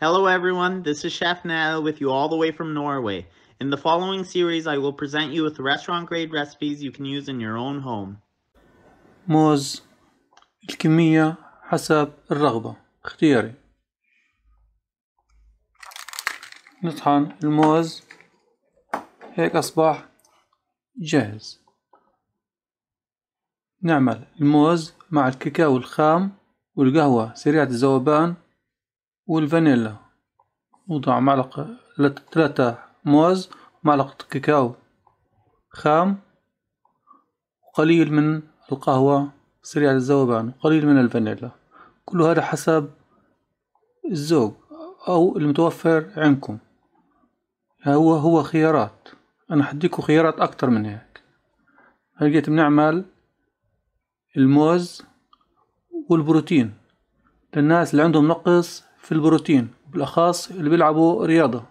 Hello everyone, this is Chef Nana with you all the way from Norway. In the following series, I will present you with restaurant grade recipes you can use in your own home. موز الكمية حسب الرغبة اختياري نطحن الموز هيك أصبح جاهز نعمل الموز مع الكاكاو الخام والقهوة سريعة الذوبان والفانيلا وضع معلقة ثلاثة موز ومعلقة كاكاو خام وقليل من القهوة سريعة الذوبان وقليل من الفانيلا كل هذا حسب الذوق أو المتوفر عندكم هو هو خيارات أنا حديكم خيارات أكتر من هيك هلقيت بنعمل الموز والبروتين للناس اللي عندهم نقص في البروتين بالأخص اللي بيلعبوا رياضة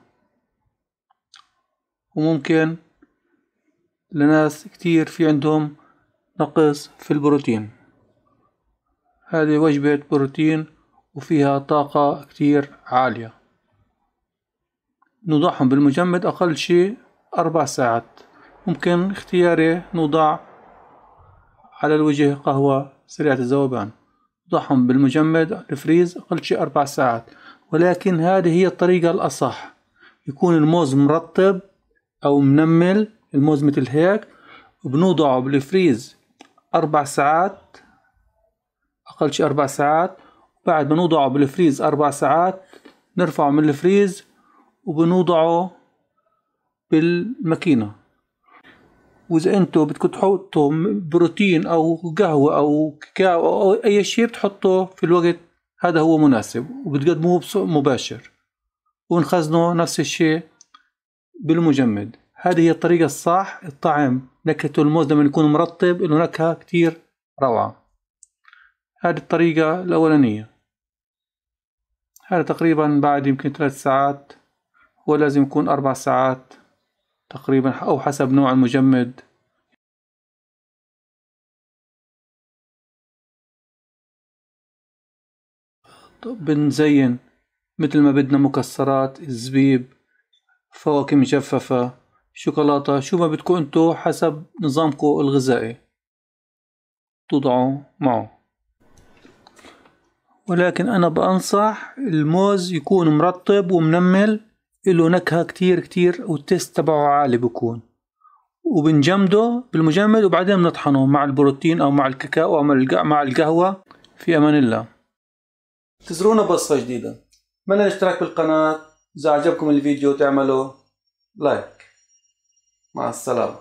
وممكن لناس كتير في عندهم نقص في البروتين هذه وجبة بروتين وفيها طاقة كتير عالية نوضعهم بالمجمد أقل شيء أربع ساعات ممكن اختياري نوضع على الوجه قهوة سريعة الذوبان وضعهم بالمجمد الفريز أقل شيء أربع ساعات ولكن هذه هي الطريقة الأصح يكون الموز مرطب أو منمل الموز مثل هيك وبنوضعه بالفريز أربع ساعات أقل شيء أربع ساعات بعد ما نوضعه بالفريز أربع ساعات نرفعه من الفريز وبنوضعه بالماكينة واذا انتم بدكم تحطوا بروتين او قهوه او كاكاو او اي شيء بتحطه في الوقت هذا هو مناسب وبتقدموه مباشر ونخزنه نفس الشيء بالمجمد هذه هي الطريقة الصح الطعم نكهة الموز لما يكون مرطب له نكهة كتير روعة هذه الطريقة الأولانية هذا تقريبا بعد يمكن ثلاث ساعات ولازم يكون أربع ساعات تقريبا أو حسب نوع المجمد بنزين مثل ما بدنا مكسرات زبيب فواكه مجففة شوكولاتة شو ما بدكم انتو حسب نظامكو الغذائي تضعوا معه ولكن انا بانصح الموز يكون مرطب ومنمل له نكهة كتير كتير والتيست تبعه عالي بكون وبنجمده بالمجمد وبعدين بنطحنه مع البروتين أو مع الكاكاو أو مع القهوة في أمان الله تزرونا بصفة جديدة من الاشتراك بالقناة إذا عجبكم الفيديو تعملوا لايك مع السلامة